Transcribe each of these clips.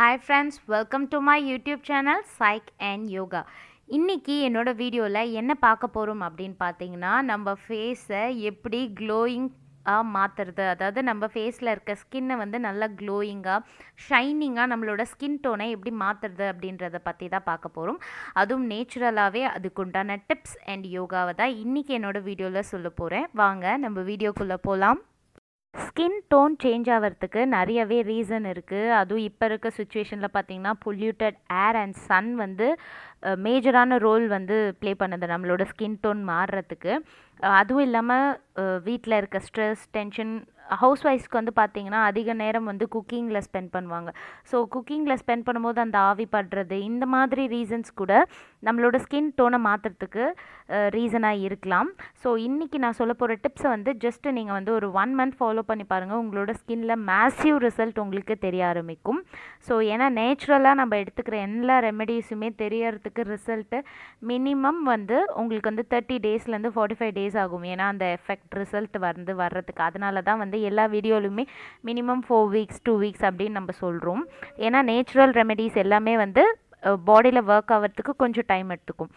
hi friends welcome to my YouTube channel சைக் and yoga இன்றைக்கி என்னோடய வீடியோவில் என்ன பார்க்க போகிறோம் அப்படின்னு பார்த்தீங்கன்னா நம்ம ஃபேஸை எப்படி க்ளோயிங் மாற்றுறது அதாவது நம்ம ஃபேஸில் இருக்க ஸ்கின்னை வந்து நல்லா க்ளோயிங்காக ஷைனிங்காக நம்மளோட ஸ்கின் டோனை எப்படி மாற்றுறது அப்படின்றத பற்றி தான் பார்க்க போகிறோம் அதுவும் நேச்சுரலாகவே அதுக்குண்டான டிப்ஸ் அண்ட் யோகாவை தான் இன்றைக்கி என்னோடய வீடியோவில் சொல்ல போகிறேன் வாங்க நம்ம வீடியோக்குள்ளே போகலாம் ஸ்கின் டோன் சேஞ்ச் ஆகிறதுக்கு நிறையவே ரீசன் இருக்குது அதுவும் இப்போ இருக்க சுச்சுவேஷனில் பார்த்தீங்கன்னா பொல்யூட்டட் ஏர் அண்ட் சன் வந்து மேஜரான ரோல் வந்து ப்ளே பண்ணுது நம்மளோட ஸ்கின் டோன் மாறுறதுக்கு அதுவும் இல்லாமல் வீட்டில் இருக்க ஸ்ட்ரெஸ் டென்ஷன் ஹவுஸ் ஒய்ஃப்க்கு வந்து பார்த்திங்கன்னா அதிக நேரம் வந்து குக்கிங்கில் ஸ்பெண்ட் பண்ணுவாங்க ஸோ குக்கிங்கில் ஸ்பெண்ட் பண்ணும்போது அந்த ஆவி படுறது இந்த மாதிரி ரீசன்ஸ் கூட நம்மளோட ஸ்கின் டோனை மாற்றுறதுக்கு ரீசனாக இருக்கலாம் ஸோ இன்றைக்கி நான் சொல்ல போகிற டிப்ஸை வந்து ஜஸ்ட்டு நீங்கள் வந்து ஒரு ஒன் மந்த் ஃபாலோ பண்ணி பாருங்கள் உங்களோட ஸ்கின்ல மேசிவ் ரிசல்ட் உங்களுக்கு தெரிய ஆரம்பிக்கும் ஸோ ஏன்னா நேச்சுரலாக நம்ம எடுத்துக்கிற எல்லா ரெமெடிஸுமே தெரியறதுக்கு அதுக்கு ரிசல்ட்டு மினிமம் வந்து உங்களுக்கு வந்து தேர்ட்டி டேஸ்லேருந்து ஃபார்ட்டி ஃபைவ் டேஸ் ஆகும் ஏன்னா அந்த எஃபெக்ட் ரிசல்ட் வந்து வர்றதுக்கு அதனால தான் வந்து எல்லா வீடியோலையுமே minimum four weeks two weeks அப்படின்னு நம்ம சொல்கிறோம் ஏன்னா நேச்சுரல் ரெமெடிஸ் எல்லாமே வந்து பாடியில் ஒர்க் ஆகிறதுக்கு கொஞ்சம் டைம் எடுத்துக்கும்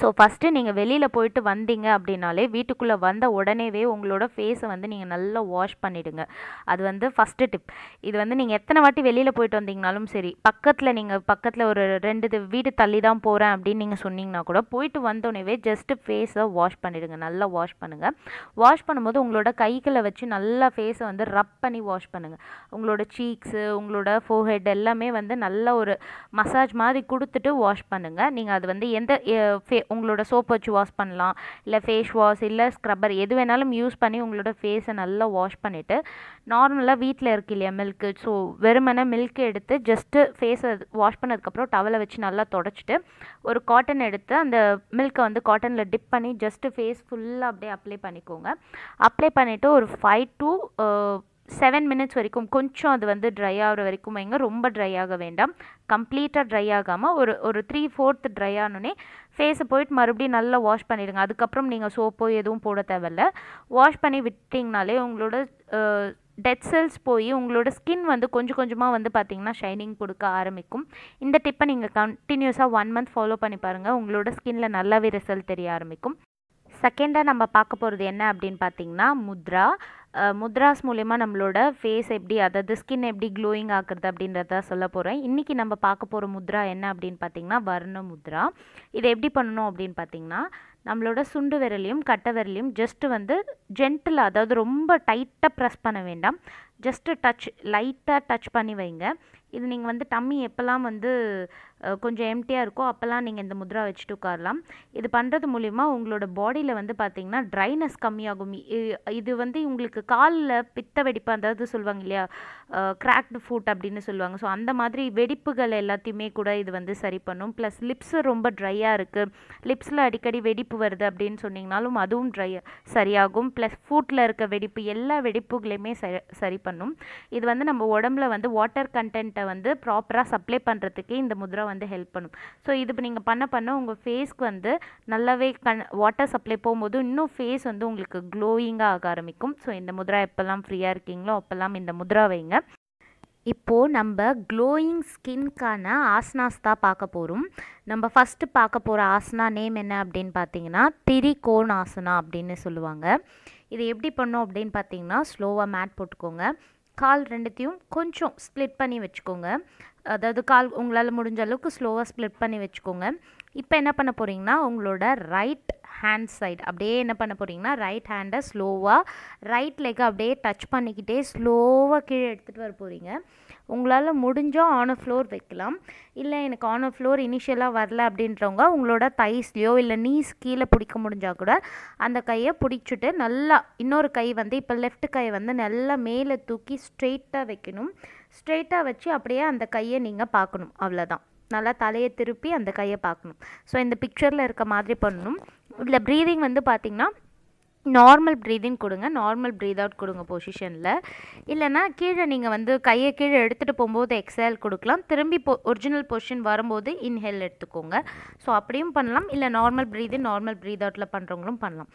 ஸோ ஃபஸ்ட்டு நீங்கள் வெளியில் போயிட்டு வந்தீங்க அப்படின்னாலே வீட்டுக்குள்ளே வந்த உடனேவே உங்களோட ஃபேஸை வந்து நீங்கள் நல்லா வாஷ் பண்ணிவிடுங்க அது வந்து ஃபஸ்ட்டு டிப் இது வந்து நீங்கள் எத்தனை வாட்டி வெளியில் போயிட்டு வந்தீங்கனாலும் சரி பக்கத்தில் நீங்கள் பக்கத்தில் ஒரு ரெண்டு இது வீடு தள்ளி தான் போகிறேன் அப்படின்னு நீங்கள் சொன்னீங்கன்னா கூட போயிட்டு வந்தோடனேவே ஜஸ்ட்டு ஃபேஸை வாஷ் பண்ணிவிடுங்க நல்லா வாஷ் பண்ணுங்கள் வாஷ் பண்ணும்போது உங்களோட கைகளை வச்சு நல்லா ஃபேஸை வந்து ரப் பண்ணி வாஷ் பண்ணுங்கள் உங்களோட சீக்ஸு உங்களோட ஃபோஹெட் எல்லாமே வந்து நல்ல ஒரு மசாஜ் மாதிரி கொடுத்துட்டு வாஷ் பண்ணுங்கள் நீங்கள் அது வந்து எந்த உங்களோட சோப் வச்சு வாஷ் பண்ணலாம் இல்லை ஃபேஸ் வாஷ் இல்லை ஸ்க்ரப்பர் எது வேணாலும் யூஸ் பண்ணி உங்களோட ஃபேஸை நல்லா வாஷ் பண்ணிவிட்டு நார்மலாக வீட்டில் இருக்கு இல்லையா மில்க்கு ஸோ வெறுமனை மில்க் எடுத்து ஜஸ்ட்டு ஃபேஸை வாஷ் பண்ணதுக்கப்புறம் டவலை வச்சு நல்லா தொடச்சிட்டு ஒரு காட்டன் எடுத்து அந்த மில்க்கை வந்து காட்டனில் டிப் பண்ணி ஜஸ்ட்டு ஃபேஸ் ஃபுல்லாக அப்படியே அப்ளை பண்ணிக்கோங்க அப்ளை பண்ணிவிட்டு ஒரு ஃபைவ் டு செவன் மினிட்ஸ் வரைக்கும் கொஞ்சம் அது வந்து ட்ரை ஆகிற வரைக்கும் வைங்க ரொம்ப ட்ரை ஆக வேண்டாம் கம்ப்ளீட்டாக ட்ரை ஆகாமல் ஒரு ஒரு த்ரீ ஃபோர்த் ட்ரை ஆனோடனே ஃபேஸை போயிட்டு மறுபடியும் நல்லா வாஷ் பண்ணிடுங்க அதுக்கப்புறம் நீங்கள் சோப்போ எதுவும் போட தேவையில்ல வாஷ் பண்ணி விட்டிங்கனாலே உங்களோட டெட் செல்ஸ் போய் உங்களோட ஸ்கின் வந்து கொஞ்சம் கொஞ்சமாக வந்து பார்த்திங்கன்னா ஷைனிங் கொடுக்க ஆரம்பிக்கும் இந்த டிப்பை நீங்கள் கண்டினியூஸாக ஒன் மந்த் ஃபாலோ பண்ணி பாருங்கள் உங்களோட ஸ்கின்ல நல்லாவே ரிசல்ட் தெரிய ஆரம்பிக்கும் செகண்டாக நம்ம பார்க்க போகிறது என்ன அப்படின்னு பார்த்தீங்கன்னா முத்ரா முத்ராஸ் மூலயமா நம்மளோட ஃபேஸ் எப்படி அதாவது ஸ்கின் எப்படி க்ளோயிங் ஆக்குறது அப்படின்றத சொல்ல போகிறேன் இன்றைக்கி நம்ம பார்க்க போகிற முத்ரா என்ன அப்படின்னு பார்த்தீங்கன்னா வர்ண முத்ரா இதை எப்படி பண்ணணும் அப்படின்னு பார்த்தீங்கன்னா நம்மளோட சுண்டு விரலையும் கட்டை விரலையும் ஜஸ்ட்டு வந்து ஜென்டில் அதாவது ரொம்ப டைட்டாக ப்ரெஸ் பண்ண வேண்டாம் ஜஸ்ட்டு டச் லைட்டாக டச் பண்ணி வைங்க இது நீங்கள் வந்து டம்மி எப்போல்லாம் வந்து கொஞ்சம் எம்டியாக இருக்கோ அப்போல்லாம் நீங்கள் இந்த முத்ரா வச்சுட்டு உட்காரலாம் இது பண்ணுறது மூலிமா உங்களோட பாடியில் வந்து பார்த்திங்கன்னா ட்ரைனஸ் கம்மியாகும் இது வந்து உங்களுக்கு காலில் பித்த வெடிப்பு அதாவது சொல்லுவாங்க இல்லையா கிராக்டு ஃபுட் அப்படின்னு சொல்லுவாங்க ஸோ அந்த மாதிரி வெடிப்புகள் எல்லாத்தையுமே கூட இது வந்து சரி பண்ணும் ப்ளஸ் லிப்ஸு ரொம்ப ட்ரையாக இருக்குது லிப்ஸில் அடிக்கடி வெடிப்பு வருது அப்படின்னு சொன்னிங்கனாலும் அதுவும் ட்ரை சரியாகும் ப்ளஸ் ஃபுட்டில் இருக்க வெடிப்பு எல்லா வெடிப்புகளையுமே சரி பண்ணும் இது வந்து நம்ம உடம்புல வந்து வாட்டர் கண்டென்ட்டை வந்து ப்ராப்பராக சப்ளை பண்ணுறதுக்கு இந்த முத்ரா வந்து ஹெல்ப் பண்ணும் ஸோ இது இப்போ நீங்கள் பண்ண பண்ண உங்கள் ஃபேஸ்க்கு வந்து நல்லாவே கண் வாட்டர் சப்ளை போகும்போது இன்னும் ஃபேஸ் வந்து உங்களுக்கு க்ளோயிங்காக ஆக ஆரம்பிக்கும் ஸோ இந்த முதிரா எப்போல்லாம் ஃப்ரீயாக இருக்கீங்களோ அப்போல்லாம் இந்த முதிரா வைங்க இப்போது நம்ம க்ளோயிங் ஸ்கின்க்கான ஆசனாஸ் தான் பார்க்க போகிறோம் நம்ம ஃபஸ்ட்டு பார்க்க போகிற ஆசனா நேம் என்ன அப்படின்னு பார்த்தீங்கன்னா திரிகோண் ஆசனா அப்படின்னு சொல்லுவாங்க இது எப்படி பண்ணோம் அப்படின்னு பார்த்தீங்கன்னா ஸ்லோவாக மேட் போட்டுக்கோங்க கால் ரெண்டுத்தையும் கொஞ்சம் ஸ்ப்ளிட் பண்ணி வச்சுக்கோங்க அதாவது கால் உங்களால் முடிஞ்ச அளவுக்கு ஸ்லோவாக ஸ்ப்ளிட் பண்ணி வச்சுக்கோங்க இப்போ என்ன பண்ண போகிறீங்கன்னா உங்களோட ரைட் ஹேண்ட் சைடு அப்படியே என்ன பண்ண போகிறீங்கன்னா ரைட் ஹேண்டை ஸ்லோவாக ரைட் லெக்கை அப்படியே டச் பண்ணிக்கிட்டே ஸ்லோவாக கீழே எடுத்துகிட்டு வர போகிறீங்க உங்களால் முடிஞ்சால் ஆன் ஃப்ளோர் வைக்கலாம் இல்லை எனக்கு ஆன் ஃப்ளோர் இனிஷியலாக வரல அப்படின்றவங்க உங்களோட தைஸ்லேயோ இல்லை நீஸ் கீழே பிடிக்க முடிஞ்சால் கூட அந்த கையை பிடிச்சிட்டு நல்லா இன்னொரு கை வந்து இப்போ லெஃப்ட் கை வந்து நல்லா மேலே தூக்கி ஸ்ட்ரெயிட்டாக வைக்கணும் ஸ்ட்ரெயிட்டாக வச்சு அப்படியே அந்த கையை நீங்கள் பார்க்கணும் அவ்வளோதான் நல்லா தலையை திருப்பி அந்த கையை பார்க்கணும் ஸோ இந்த பிக்சரில் இருக்க மாதிரி பண்ணணும் இதில் ப்ரீதிங் வந்து பார்த்திங்கன்னா நார்மல் ப்ரீதிங் கொடுங்க நார்மல் ப்ரீத் அவுட் கொடுங்க பொசிஷனில் இல்லைனா கீழே நீங்கள் வந்து கையை கீழே எடுத்துகிட்டு போகும்போது எக்ஸைல் கொடுக்கலாம் திரும்பி போ ஒரிஜினல் பொசிஷன் வரும்போது இன்ஹெல் எடுத்துக்கோங்க ஸோ அப்படியும் பண்ணலாம் இல்லை நார்மல் ப்ரீதிங் நார்மல் ப்ரீத் அவுட்டில் பண்ணுறவங்களும் பண்ணலாம்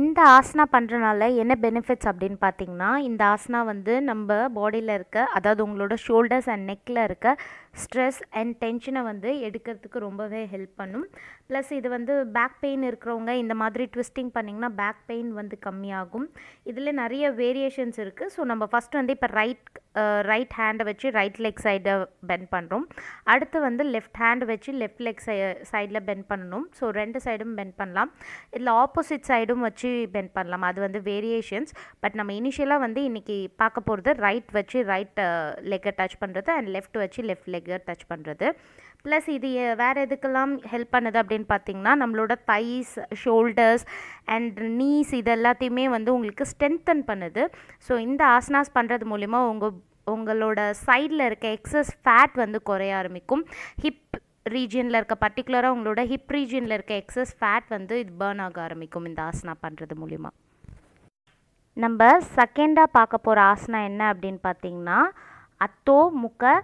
இந்த ஆசனா பண்ணுறனால என்ன பெனிஃபிட்ஸ் அப்படின்னு பார்த்தீங்கன்னா இந்த ஆசனா வந்து நம்ம பாடியில் இருக்க அதாவது உங்களோட ஷோல்டர்ஸ் அண்ட் நெக்கில் இருக்க ஸ்ட்ரெஸ் அண்ட் டென்ஷனை வந்து எடுக்கிறதுக்கு ரொம்பவே ஹெல்ப் பண்ணும் ப்ளஸ் இது வந்து பேக் பெயின் இருக்கிறவங்க இந்த மாதிரி ட்விஸ்டிங் பண்ணிங்கன்னா பேக் பெயின் வந்து கம்மியாகும் இதில் நிறைய வேரியேஷன்ஸ் இருக்குது ஸோ நம்ம ஃபஸ்ட் வந்து இப்போ ரைட் ரைட் ஹேண்டை வச்சு ரைட் லெக் சைடை பெண்ட் பண்ணுறோம் அடுத்து வந்து லெஃப்ட் ஹேண்ட் வச்சு லெஃப்ட் லெக் சை சைடில் பெண்ட் பண்ணணும் ஸோ ரெண்டு சைடும் பெண்ட் பண்ணலாம் இதில் ஆப்போசிட் சைடும் வச்சு பெண்ட் பண்ணலாம் அது வந்து வேரியேஷன்ஸ் பட் நம்ம இனிஷியலாக வந்து இன்றைக்கி பார்க்க போகிறது ரைட் வச்சு ரைட் லெக்கை டச் பண்ணுறது அண்ட் லெஃப்ட் வச்சு லெஃப்ட் லெக் ஃபிகர் டச் பண்ணுறது ப்ளஸ் இது வேறு எதுக்கெல்லாம் ஹெல்ப் பண்ணுது அப்படின்னு பார்த்தீங்கன்னா நம்மளோட தைஸ் ஷோல்டர்ஸ் அண்ட் நீஸ் இது எல்லாத்தையுமே வந்து உங்களுக்கு ஸ்ட்ரென்தன் பண்ணுது ஸோ இந்த ஆசனாஸ் பண்ணுறது மூலிமா உங்கள் உங்களோட சைடில் இருக்க எக்ஸஸ் ஃபேட் வந்து குறைய ஆரம்பிக்கும் ஹிப் ரீஜியனில் இருக்க பர்டிகுலராக உங்களோட ஹிப் ரீஜியனில் இருக்க எக்ஸஸ் ஃபேட் வந்து இது பேர்ன் ஆக ஆரம்பிக்கும் இந்த ஆசனா பண்ணுறது மூலிமா நம்ம செகண்டாக பார்க்க போகிற ஆசனா என்ன அப்படின்னு பார்த்தீங்கன்னா அத்தோ முக்க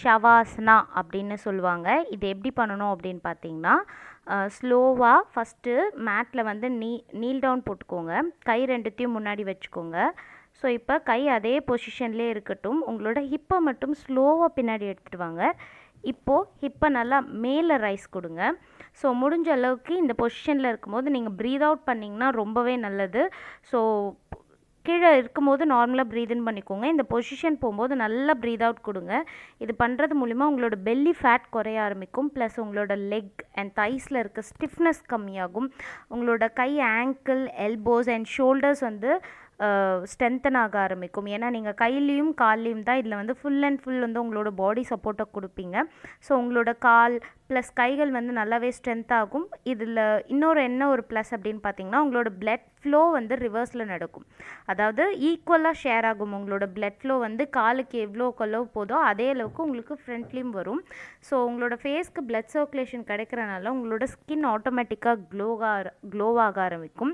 ஷவாஸ்னா அப்படின்னு சொல்லுவாங்க இது எப்படி பண்ணணும் அப்படின்னு பார்த்தீங்கன்னா ஸ்லோவாக ஃபஸ்ட்டு மேட்டில் வந்து நீ நீல் டவுன் போட்டுக்கோங்க கை ரெண்டுத்தையும் முன்னாடி வச்சுக்கோங்க ஸோ இப்போ கை அதே பொசிஷன்லேயே இருக்கட்டும் உங்களோட ஹிப்பை மட்டும் ஸ்லோவாக பின்னாடி எடுத்துகிட்டு வாங்க இப்போது ஹிப்பை நல்லா மேலே ரைஸ் கொடுங்க ஸோ முடிஞ்ச அளவுக்கு இந்த பொசிஷனில் இருக்கும்போது நீங்கள் ப்ரீத் அவுட் பண்ணிங்கன்னா ரொம்பவே நல்லது ஸோ கீழே இருக்கும்போது நார்மலாக ப்ரீத் இன் பண்ணிக்கோங்க இந்த பொசிஷன் போகும்போது நல்லா ப்ரீத் அவுட் கொடுங்க இது பண்ணுறது மூலிமா உங்களோட பெல்லி ஃபேட் குறைய ஆரம்பிக்கும் ப்ளஸ் உங்களோட லெக் அண்ட் தைஸில் இருக்க ஸ்டிஃப்னஸ் கம்மியாகும் உங்களோட கை ஆங்கிள் எல்போஸ் அண்ட் ஷோல்டர்ஸ் வந்து ஸ்ட்ரென்தன் ஆக ஆரம்பிக்கும் ஏன்னா நீங்கள் கையிலையும் கால்லையும் தான் இதில் வந்து ஃபுல் அண்ட் ஃபுல் வந்து உங்களோட பாடி சப்போர்ட்டை கொடுப்பீங்க ஸோ உங்களோட கால் ப்ளஸ் கைகள் வந்து நல்லாவே ஸ்ட்ரென்த் ஆகும் இதில் இன்னொரு என்ன ஒரு ப்ளஸ் அப்படின்னு பார்த்தீங்கன்னா உங்களோட பிளட் ஃப்ளோ வந்து ரிவர்ஸில் நடக்கும் அதாவது ஈக்குவலாக ஷேர் ஆகும் உங்களோட பிளட் ஃப்ளோ வந்து காலுக்கு எவ்வளோ கொள்ளவு போதோ அதே அளவுக்கு உங்களுக்கு ஃப்ரெண்ட்லியும் வரும் ஸோ உங்களோட ஃபேஸ்க்கு பிளட் சர்க்குலேஷன் கிடைக்கிறனால உங்களோட ஸ்கின் ஆட்டோமேட்டிக்காக க்ளோவாக க்ளோவாக ஆரம்பிக்கும்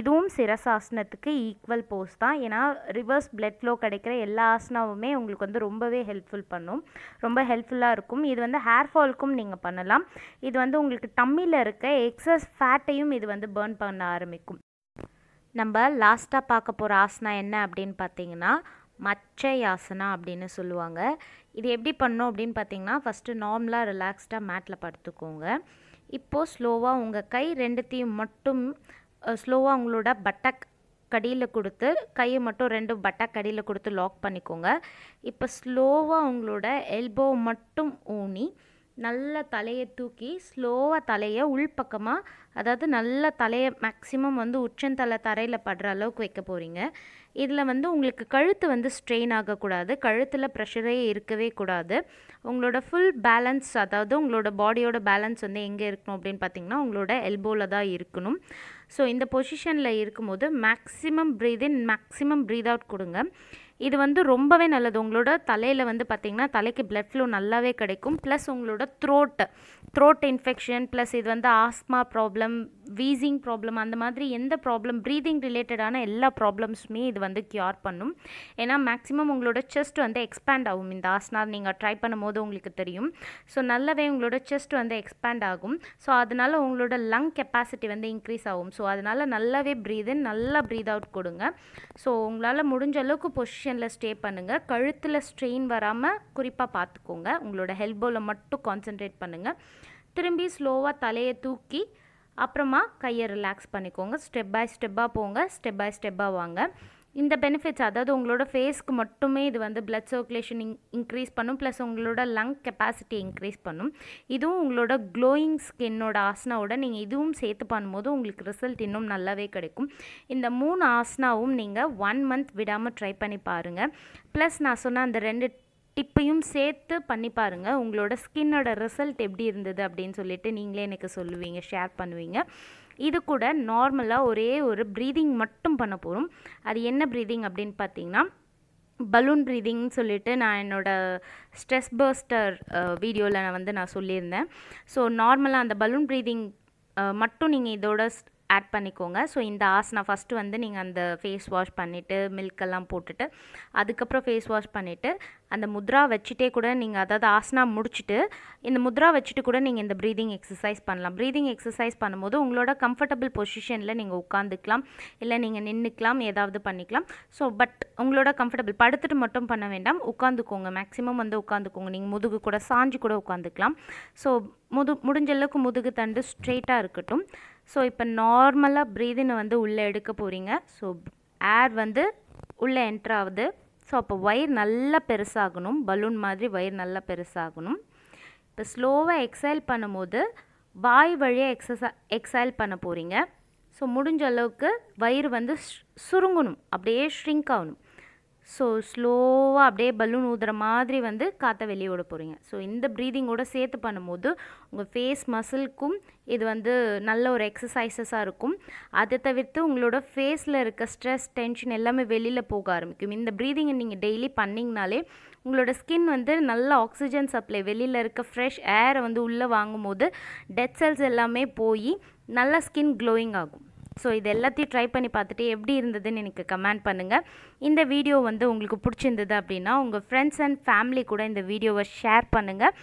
இதுவும் ஆசனத்துக்கு ஈக்குவல் போஸ் தான் ஏன்னா ரிவர்ஸ் பிளட் ஃப்ளோ கிடைக்கிற எல்லா ஆசனாவுமே உங்களுக்கு வந்து ரொம்பவே ஹெல்ப்ஃபுல் பண்ணும் ரொம்ப ஹெல்ப்ஃபுல்லாக இருக்கும் இது வந்து ஹேர் ஃபால்க்கும் நீங்கள் பண்ண பண்ணலாம் இது வந்து உங்களுக்கு டம்மியில் இருக்க எக்ஸஸ் ஃபேட்டையும் இது வந்து பேர்ன் பண்ண ஆரம்பிக்கும் நம்ம லாஸ்ட்டாக பார்க்க போகிற ஆசனா என்ன அப்படின்னு பார்த்தீங்கன்னா மச்சை ஆசனா அப்படின்னு சொல்லுவாங்க இது எப்படி பண்ணோம் அப்படின்னு பார்த்தீங்கன்னா ஃபஸ்ட்டு நார்மலாக ரிலாக்ஸ்டாக மேட்டில் படுத்துக்கோங்க இப்போது ஸ்லோவாக உங்கள் கை ரெண்டுத்தையும் மட்டும் ஸ்லோவாக உங்களோட பட்டக் கடியில் கொடுத்து கையை மட்டும் ரெண்டு பட்டா கடியில் கொடுத்து லாக் பண்ணிக்கோங்க இப்போ ஸ்லோவாக உங்களோட எல்போ மட்டும் ஊனி நல்லா தலையை தூக்கி ஸ்லோவாக தலையை உள்பக்கமாக அதாவது நல்ல தலையை மேக்ஸிமம் வந்து உச்சந்தலை தரையில் படுற அளவுக்கு வைக்க போகிறீங்க இதில் வந்து உங்களுக்கு கழுத்து வந்து ஸ்ட்ரெயின் ஆகக்கூடாது கழுத்தில் ப்ரெஷரே இருக்கவே கூடாது உங்களோட ஃபுல் பேலன்ஸ் அதாவது உங்களோட பாடியோட பேலன்ஸ் வந்து எங்கே இருக்கணும் அப்படின்னு பார்த்தீங்கன்னா உங்களோட எல்போவில் தான் இருக்கணும் ஸோ இந்த பொசிஷனில் இருக்கும்போது maximum breath in maximum breath out கொடுங்க இது வந்து ரொம்பவே நல்லது உங்களோட தலையில் வந்து பார்த்திங்கன்னா தலைக்கு பிளட் ஃப்ளோ நல்லாவே கிடைக்கும் ப்ளஸ் உங்களோட த்ரோட்டு த்ரோட் இன்ஃபெக்ஷன் ப்ளஸ் இது வந்து ஆஸ்மா ப்ராப்ளம் வீசிங் ப்ராப்ளம் அந்த மாதிரி எந்த ப்ராப்ளம் ப்ரீதிங் ரிலேட்டடான எல்லா ப்ராப்ளம்ஸுமே இது வந்து க்யூர் பண்ணும் ஏன்னா மேக்ஸிமம் உங்களோட செஸ்ட் வந்து எக்ஸ்பேண்ட் ஆகும் இந்த ஆசனா நீங்கள் ட்ரை பண்ணும்போது உங்களுக்கு தெரியும் ஸோ நல்லாவே உங்களோட செஸ்ட் வந்து எக்ஸ்பேண்ட் ஆகும் ஸோ அதனால் உங்களோட லங் கெப்பாசிட்டி வந்து இன்க்ரீஸ் ஆகும் ஸோ அதனால் நல்லாவே ப்ரீத் இன் நல்லா ப்ரீத் அவுட் கொடுங்க ஸோ உங்களால் முடிஞ்ச அளவுக்கு பொசிஷனில் ஸ்டே பண்ணுங்கள் கழுத்தில் ஸ்ட்ரெயின் வராமல் குறிப்பாக பார்த்துக்கோங்க உங்களோட ஹெல்போவில் மட்டும் கான்சென்ட்ரேட் பண்ணுங்கள் திரும்பி ஸ்லோவாக தலையை தூக்கி அப்புறமா கையை ரிலாக்ஸ் பண்ணிக்கோங்க ஸ்டெப் பை ஸ்டெப்பாக போங்க ஸ்டெப் பை ஸ்டெப்பாக வாங்க இந்த பெனிஃபிட்ஸ் அதாவது உங்களோட ஃபேஸ்க்கு மட்டுமே இது வந்து பிளட் சர்க்குலேஷன் இன் இன்க்ரீஸ் பண்ணும் ப்ளஸ் உங்களோட லங் கெப்பாசிட்டி இன்க்ரீஸ் பண்ணும் இதுவும் உங்களோட க்ளோயிங் ஸ்கின்னோட ஆசனாவோட நீங்கள் இதுவும் சேர்த்து பண்ணும்போது உங்களுக்கு ரிசல்ட் இன்னும் நல்லாவே கிடைக்கும் இந்த மூணு ஆசனாவும் நீங்கள் ஒன் மந்த் விடாமல் ட்ரை பண்ணி பாருங்கள் ப்ளஸ் நான் சொன்ன அந்த ரெண்டு டிப்பையும் சேர்த்து பண்ணி பாருங்கள் உங்களோட ஸ்கின்னோட ரிசல்ட் எப்படி இருந்தது அப்படின்னு சொல்லிட்டு நீங்களே எனக்கு சொல்லுவீங்க ஷேர் பண்ணுவீங்க இது கூட நார்மலாக ஒரே ஒரு ப்ரீதிங் மட்டும் பண்ண போகிறோம் அது என்ன ப்ரீதிங் அப்படின்னு பார்த்தீங்கன்னா பலூன் ப்ரீதிங்னு சொல்லிட்டு நான் என்னோடய ஸ்ட்ரெஸ் பர்ஸ்டர் வீடியோவில் நான் வந்து நான் சொல்லியிருந்தேன் ஸோ நார்மலாக அந்த பலூன் ப்ரீதிங் மட்டும் நீங்கள் இதோட ஆட் பண்ணிக்கோங்க ஸோ இந்த ஆசனா ஃபஸ்ட்டு வந்து நீங்கள் அந்த ஃபேஸ் வாஷ் பண்ணிவிட்டு மில்க்கெல்லாம் போட்டுட்டு அதுக்கப்புறம் ஃபேஸ் வாஷ் பண்ணிவிட்டு அந்த முத்ரா வச்சுட்டே கூட நீங்கள் அதாவது ஆசனா முடிச்சுட்டு இந்த முத்ரா வச்சுட்டு கூட நீங்கள் இந்த ப்ரீதிங் எக்ஸசைஸ் பண்ணலாம் ப்ரீதிங் எக்ஸசைஸ் பண்ணும்போது உங்களோட கம்ஃபர்டபுள் பொசிஷனில் நீங்கள் உட்காந்துக்கலாம் இல்லை நீங்கள் நின்றுக்கலாம் ஏதாவது பண்ணிக்கலாம் ஸோ பட் உங்களோட கம்ஃபர்டபுள் படுத்துட்டு மட்டும் பண்ண வேண்டாம் உட்காந்துக்கோங்க மேக்ஸிமம் வந்து உட்காந்துக்கோங்க நீங்கள் முதுகு கூட சாஞ்சு கூட உட்காந்துக்கலாம் ஸோ முது முடிஞ்சளவுக்கு முதுகு தண்டு ஸ்ட்ரெயிட்டாக இருக்கட்டும் ஸோ இப்போ நார்மலாக ப்ரீதினை வந்து உள்ளே எடுக்க போகிறீங்க ஸோ ஏர் வந்து உள்ளே என்ட்ரு ஆகுது ஸோ அப்போ ஒயர் நல்லா பெருசாகணும் பலூன் மாதிரி ஒயர் நல்லா பெருசாகணும் இப்போ ஸ்லோவாக எக்ஸைல் பண்ணும்போது வாய் வழியாக எக்ஸசை எக்ஸைல் பண்ண போகிறீங்க ஸோ முடிஞ்ச அளவுக்கு வயிறு வந்து சுருங்கணும் அப்படியே ஷ்ரிங்க் ஆகணும் ஸோ ஸ்லோவாக அப்படியே பலூன் ஊதுற மாதிரி வந்து காற்றை வெளியே விட போகிறீங்க ஸோ இந்த ப்ரீதிங்கோட சேர்த்து பண்ணும்போது உங்கள் ஃபேஸ் மசில்க்கும் இது வந்து நல்ல ஒரு எக்ஸசைசஸாக இருக்கும் அதை தவிர்த்து உங்களோட ஃபேஸில் இருக்க ஸ்ட்ரெஸ் டென்ஷன் எல்லாமே வெளியில் போக ஆரம்பிக்கும் இந்த ப்ரீதிங்கை நீங்கள் டெய்லி பண்ணிங்கனாலே உங்களோட ஸ்கின் வந்து நல்ல ஆக்சிஜன் சப்ளை வெளியில் இருக்க ஃப்ரெஷ் ஏரை வந்து உள்ளே வாங்கும்போது டெட் செல்ஸ் எல்லாமே போய் நல்ல ஸ்கின் க்ளோயிங் ஆகும் ஸோ இது எல்லாத்தையும் ட்ரை பண்ணி பார்த்துட்டு எப்படி இருந்ததுன்னு எனக்கு கமெண்ட் பண்ணுங்கள் இந்த வீடியோ வந்து உங்களுக்கு பிடிச்சிருந்தது அப்படின்னா உங்கள் ஃப்ரெண்ட்ஸ் அண்ட் ஃபேமிலி கூட இந்த வீடியோவை ஷேர் பண்ணுங்கள்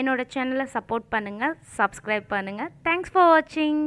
என்னோடய சேனலை சப்போர்ட் பண்ணுங்கள் சப்ஸ்கிரைப் பண்ணுங்கள் தேங்க்ஸ் ஃபார் வாட்சிங்